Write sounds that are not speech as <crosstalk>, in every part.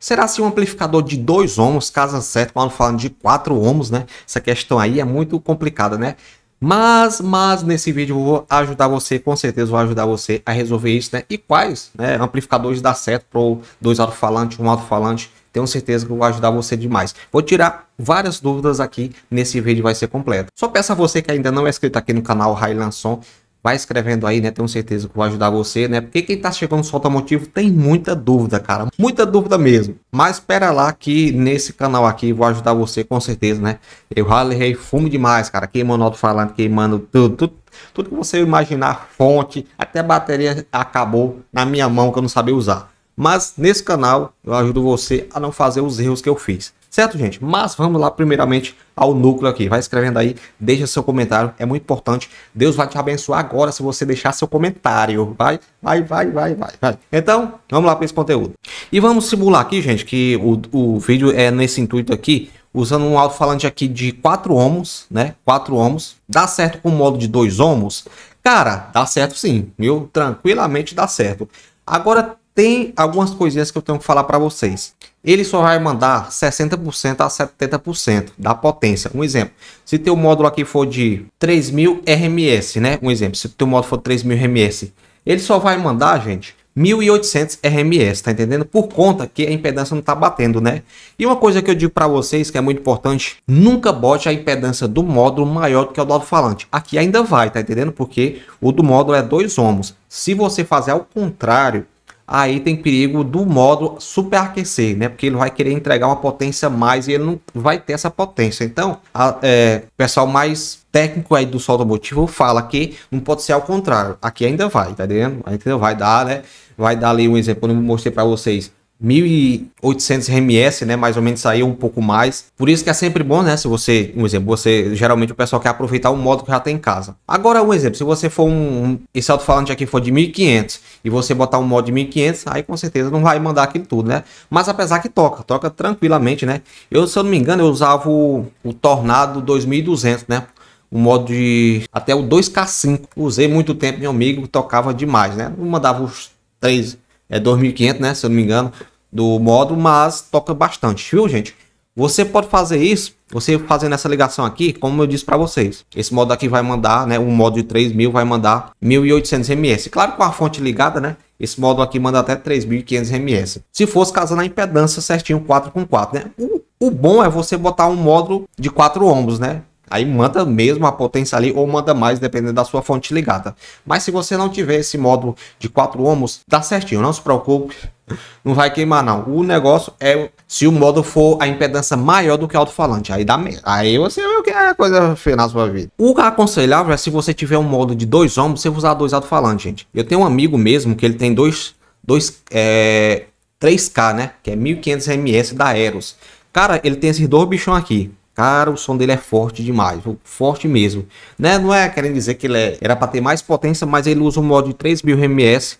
Será se um amplificador de dois ohms casa certo quando falando de quatro ohms, né? Essa questão aí é muito complicada, né? Mas, mas nesse vídeo eu vou ajudar você, com certeza vou ajudar você a resolver isso, né? E quais né, amplificadores dá certo para dois alto-falantes, um alto-falante. Tenho certeza que eu vou ajudar você demais. Vou tirar várias dúvidas aqui nesse vídeo, vai ser completo. Só peço a você que ainda não é inscrito aqui no canal Highland Som, Vai escrevendo aí, né? Tenho certeza que vou ajudar você, né? Porque quem tá chegando no Solta Motivo tem muita dúvida, cara. Muita dúvida mesmo. Mas espera lá que nesse canal aqui vou ajudar você com certeza, né? Eu ralei fumo demais, cara. Queimando auto falando, queimando tudo, tudo, tudo que você imaginar, fonte, até a bateria acabou na minha mão que eu não sabia usar. Mas nesse canal eu ajudo você a não fazer os erros que eu fiz. Certo, gente? Mas vamos lá primeiramente ao núcleo aqui. Vai escrevendo aí, deixa seu comentário, é muito importante. Deus vai te abençoar agora se você deixar seu comentário. Vai, vai, vai, vai, vai. vai. Então, vamos lá para esse conteúdo. E vamos simular aqui, gente, que o, o vídeo é nesse intuito aqui, usando um alto-falante aqui de 4 ohms, né? 4 ohms. Dá certo com o modo de 2 ohms? Cara, dá certo sim, viu? Tranquilamente dá certo. Agora tem algumas coisinhas que eu tenho que falar para vocês. Ele só vai mandar 60% a 70% da potência. Um exemplo, se teu módulo aqui for de 3000 RMS, né? Um exemplo, se teu módulo for 3000 RMS, ele só vai mandar, gente, 1800 RMS, tá entendendo? Por conta que a impedância não tá batendo, né? E uma coisa que eu digo para vocês que é muito importante, nunca bote a impedância do módulo maior do que o do alto-falante. Aqui ainda vai, tá entendendo? Porque o do módulo é dois ohms. Se você fazer ao contrário, aí tem perigo do modo superaquecer, né? Porque ele vai querer entregar uma potência mais e ele não vai ter essa potência. Então, a, é, pessoal mais técnico aí do sol automotivo fala que não pode ser ao contrário. Aqui ainda vai, tá entendendo? Ainda vai dar, né? Vai dar ali um exemplo, eu mostrei para vocês 1.800 RMS, né? Mais ou menos saiu um pouco mais. Por isso que é sempre bom, né? Se você, um exemplo, você geralmente o pessoal quer aproveitar o modo que já tem em casa. Agora, um exemplo, se você for um, um esse alto-falante aqui for de 1.500 e você botar um modo de 1.500, aí com certeza não vai mandar aquilo tudo, né? Mas apesar que toca, toca tranquilamente, né? Eu, se eu não me engano, eu usava o, o Tornado 2200, né? o modo de até o 2K5. Usei muito tempo, meu amigo, tocava demais, né? não mandava os 3, é 2500, né, se eu não me engano, do módulo, mas toca bastante, viu, gente? Você pode fazer isso, você fazendo essa ligação aqui, como eu disse para vocês. Esse modo aqui vai mandar, né, um modo de 3000 vai mandar 1800 ms. Claro, com a fonte ligada, né, esse módulo aqui manda até 3500 ms. Se fosse casando a impedância certinho 4 com 4, né? O, o bom é você botar um módulo de quatro ombros, né? Aí manda mesmo a potência ali ou manda mais, dependendo da sua fonte ligada. Mas se você não tiver esse módulo de 4 ohms, dá certinho, não se preocupe, <laughs> não vai queimar não. O negócio é se o módulo for a impedância maior do que o alto-falante, aí dá aí você vê o que é coisa feia na sua vida. O que aconselhável é se você tiver um módulo de 2 ohms, você usar dois alto-falantes, gente. Eu tenho um amigo mesmo que ele tem dois, dois é, 3K, né, que é 1500 ms da Eros. Cara, ele tem esses dois bichão aqui. Cara, o som dele é forte demais, forte mesmo. Né? Não é querendo dizer que ele é, era para ter mais potência, mas ele usa um modo de 3000 rms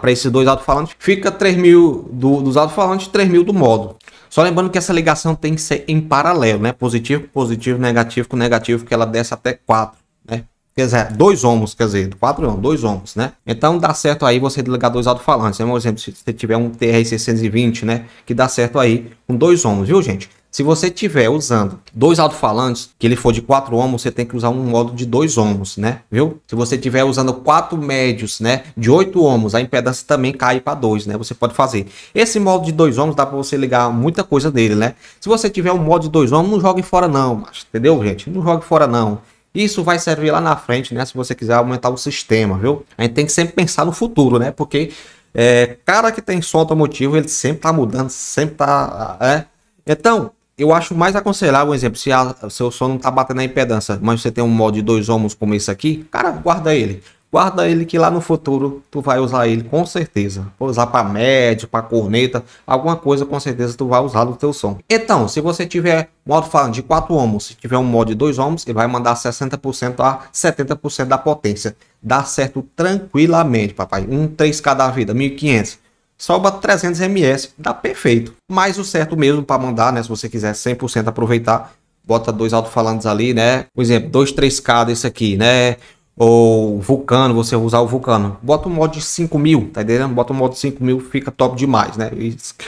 para esses dois alto-falantes. Fica 3000 do, dos alto-falantes e 3000 do modo. Só lembrando que essa ligação tem que ser em paralelo, né? Positivo, positivo, negativo com negativo, que ela desce até 4, né? Quer dizer, dois ohms, quer dizer, quatro ohms dois ohms, né? Então dá certo aí você ligar dois alto-falantes, né? Um exemplo, se você tiver um TR-620, né? Que dá certo aí com dois ohms, viu, gente? Se você tiver usando dois alto-falantes, que ele for de quatro ohms, você tem que usar um modo de dois ohms, né? Viu? Se você tiver usando quatro médios, né, de 8 ohms, a impedância também cai para dois, né? Você pode fazer. Esse modo de dois ohms dá para você ligar muita coisa dele, né? Se você tiver um modo de dois ohms, não jogue fora não, entendeu, gente? Não jogue fora não. Isso vai servir lá na frente, né? Se você quiser aumentar o sistema, viu? A gente tem que sempre pensar no futuro, né? Porque é, cara que tem som automotivo, ele sempre tá mudando, sempre tá, é. Então, eu acho mais aconselhável, um exemplo, se o seu som não tá batendo a impedância, mas você tem um mod de dois ohms como esse aqui, cara, guarda ele. Guarda ele que lá no futuro tu vai usar ele com certeza. Vou usar para médio, para corneta, alguma coisa com certeza tu vai usar no teu som. Então, se você tiver um alto-falante de 4 ohms, se tiver um mod de 2 ohms, ele vai mandar 60% a 70% da potência. Dá certo tranquilamente, papai. Um 3K da vida, 1500 Salva 300 ms, dá perfeito. Mas o certo mesmo para mandar, né? Se você quiser 100% aproveitar, bota dois alto-falantes ali, né? Por exemplo, 2, 3K desse aqui, né? Ou Vulcano, você usar o Vulcano. Bota um mod de 5000, tá entendendo? Bota um mod de 5000, fica top demais, né?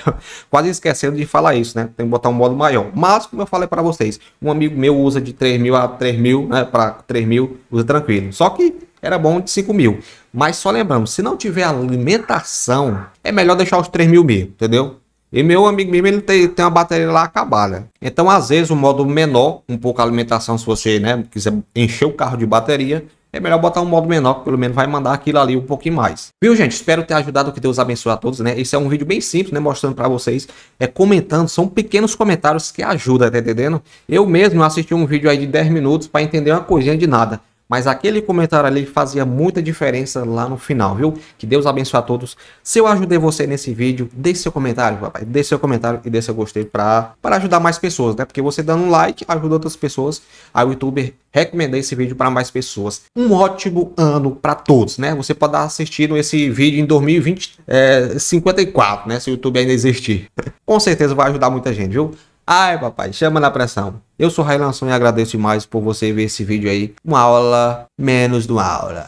<laughs> Quase esquecendo de falar isso, né? Tem que botar um modo maior. Mas, como eu falei para vocês, um amigo meu usa de 3000 a 3000, né? Para 3000, usa tranquilo. Só que era bom de 5 mil. Mas só lembrando, se não tiver alimentação, é melhor deixar os 3 mil mil, entendeu? E meu amigo mesmo, ele tem, tem uma bateria lá acabada. Então, às vezes, o um modo menor, um pouco alimentação, se você né, quiser encher o carro de bateria, é melhor botar um modo menor, que pelo menos vai mandar aquilo ali um pouquinho mais. Viu, gente? Espero ter ajudado, que Deus abençoe a todos, né? Esse é um vídeo bem simples, né? Mostrando para vocês, é comentando, são pequenos comentários que ajudam, tá entendendo? Eu mesmo assisti um vídeo aí de 10 minutos para entender uma coisinha de nada mas aquele comentário ali fazia muita diferença lá no final, viu? Que Deus abençoe a todos. Se eu ajudei você nesse vídeo, deixe seu comentário, papai, deixe seu comentário e deixe seu gostei para ajudar mais pessoas, né? Porque você dando um like ajuda outras pessoas, a YouTube recomenda esse vídeo para mais pessoas. Um ótimo ano para todos, né? Você pode estar assistindo esse vídeo em 2020, é, 54, né? Se o YouTube ainda existir. <laughs> Com certeza vai ajudar muita gente, viu? Ai, papai, chama na pressão. Eu sou Railanson e agradeço demais por você ver esse vídeo aí. Uma aula menos de uma aula.